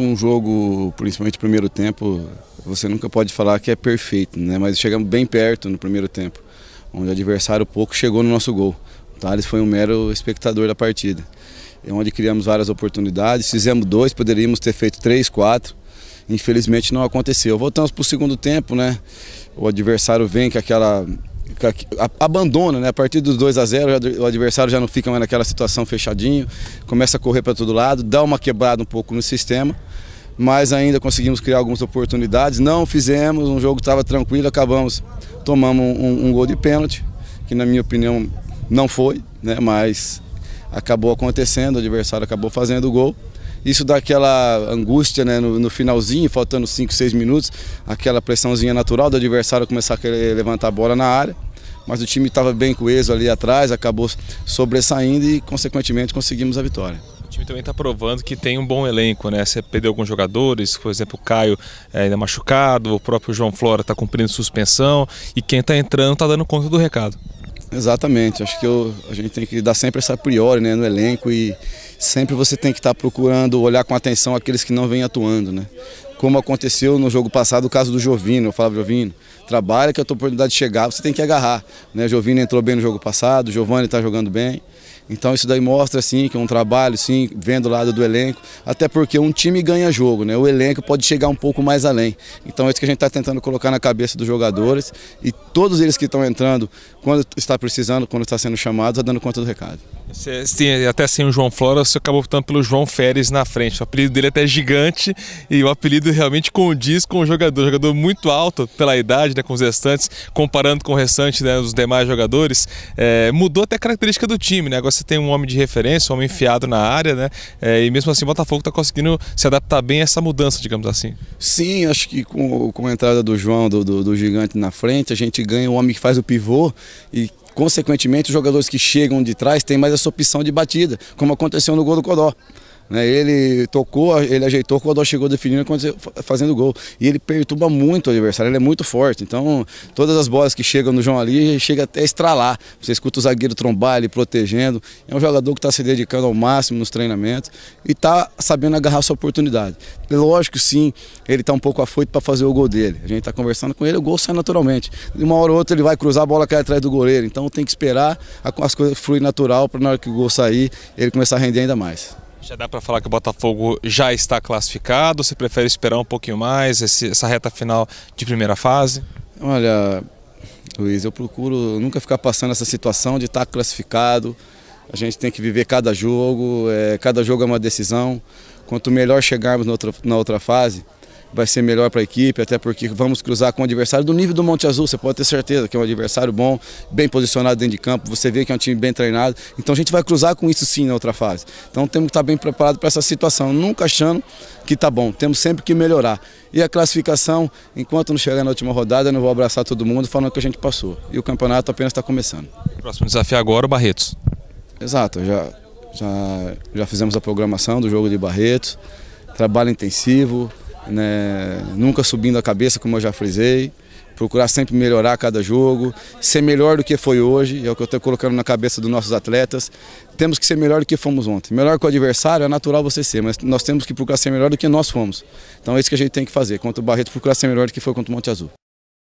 um jogo, principalmente primeiro tempo, você nunca pode falar que é perfeito, né? mas chegamos bem perto no primeiro tempo, onde o adversário pouco chegou no nosso gol. O Thales foi um mero espectador da partida, é onde criamos várias oportunidades, fizemos dois, poderíamos ter feito três, quatro, infelizmente não aconteceu. Voltamos para o segundo tempo, né? o adversário vem com aquela abandona, né? A partir dos 2 a 0 o adversário já não fica mais naquela situação fechadinho, começa a correr para todo lado, dá uma quebrada um pouco no sistema, mas ainda conseguimos criar algumas oportunidades. Não fizemos, um jogo estava tranquilo, acabamos tomamos um, um gol de pênalti, que na minha opinião não foi, né? Mas acabou acontecendo, o adversário acabou fazendo o gol. Isso dá aquela angústia né, no, no finalzinho, faltando 5, 6 minutos, aquela pressãozinha natural do adversário começar a querer levantar a bola na área. Mas o time estava bem coeso ali atrás, acabou sobressaindo e, consequentemente, conseguimos a vitória. O time também está provando que tem um bom elenco, né? Você perdeu alguns jogadores, por exemplo, o Caio é ainda machucado, o próprio João Flora está cumprindo suspensão e quem está entrando está dando conta do recado. Exatamente, acho que eu, a gente tem que dar sempre essa priori né, no elenco e, sempre você tem que estar tá procurando olhar com atenção aqueles que não vêm atuando, né? Como aconteceu no jogo passado, o caso do Jovino, eu falava, Jovino, trabalha que a tua oportunidade de chegar, você tem que agarrar. Né? O Jovino entrou bem no jogo passado, o Giovani está jogando bem. Então isso daí mostra sim que é um trabalho, sim, vendo o lado do elenco, até porque um time ganha jogo, né? O elenco pode chegar um pouco mais além. Então é isso que a gente está tentando colocar na cabeça dos jogadores e todos eles que estão entrando, quando está precisando, quando está sendo chamado, está dando conta do recado. até sem o João Flora, você acabou optando pelo João Férez na frente. O apelido dele é até gigante e o apelido realmente condiz com o jogador. jogador muito alto pela idade, né, com os restantes, comparando com o restante né, dos demais jogadores. É, mudou até a característica do time, né? Agora você tem um homem de referência, um homem enfiado na área, né? É, e mesmo assim o Botafogo está conseguindo se adaptar bem a essa mudança, digamos assim. Sim, acho que com, com a entrada do João, do, do, do Gigante na frente, a gente ganha o um homem que faz o pivô e consequentemente os jogadores que chegam de trás têm mais essa opção de batida, como aconteceu no gol do Codó. Né? Ele tocou, ele ajeitou quando chegou definindo, fazendo gol. E ele perturba muito o adversário, ele é muito forte. Então, todas as bolas que chegam no João ali, chega até a estralar. Você escuta o zagueiro trombar, ele protegendo. É um jogador que está se dedicando ao máximo nos treinamentos e está sabendo agarrar sua oportunidade. Lógico, sim, ele está um pouco afoito para fazer o gol dele. A gente está conversando com ele, o gol sai naturalmente. De uma hora ou outra ele vai cruzar, a bola cai atrás do goleiro. Então, tem que esperar as coisas fluir natural para na hora que o gol sair, ele começar a render ainda mais. Já dá para falar que o Botafogo já está classificado? Você prefere esperar um pouquinho mais esse, essa reta final de primeira fase? Olha, Luiz, eu procuro nunca ficar passando essa situação de estar tá classificado. A gente tem que viver cada jogo, é, cada jogo é uma decisão. Quanto melhor chegarmos na outra, na outra fase, vai ser melhor para a equipe, até porque vamos cruzar com um adversário do nível do Monte Azul, você pode ter certeza que é um adversário bom, bem posicionado dentro de campo, você vê que é um time bem treinado, então a gente vai cruzar com isso sim na outra fase. Então temos que estar tá bem preparado para essa situação, nunca achando que está bom, temos sempre que melhorar. E a classificação, enquanto não chegar na última rodada, eu não vou abraçar todo mundo falando que a gente passou. E o campeonato apenas está começando. Próximo desafio agora, é o Barretos. Exato, já, já, já fizemos a programação do jogo de Barretos, trabalho intensivo, né? nunca subindo a cabeça, como eu já frisei. Procurar sempre melhorar cada jogo, ser melhor do que foi hoje, é o que eu estou colocando na cabeça dos nossos atletas. Temos que ser melhor do que fomos ontem. Melhor que o adversário é natural você ser, mas nós temos que procurar ser melhor do que nós fomos. Então é isso que a gente tem que fazer. Contra o Barreto, procurar ser melhor do que foi contra o Monte Azul.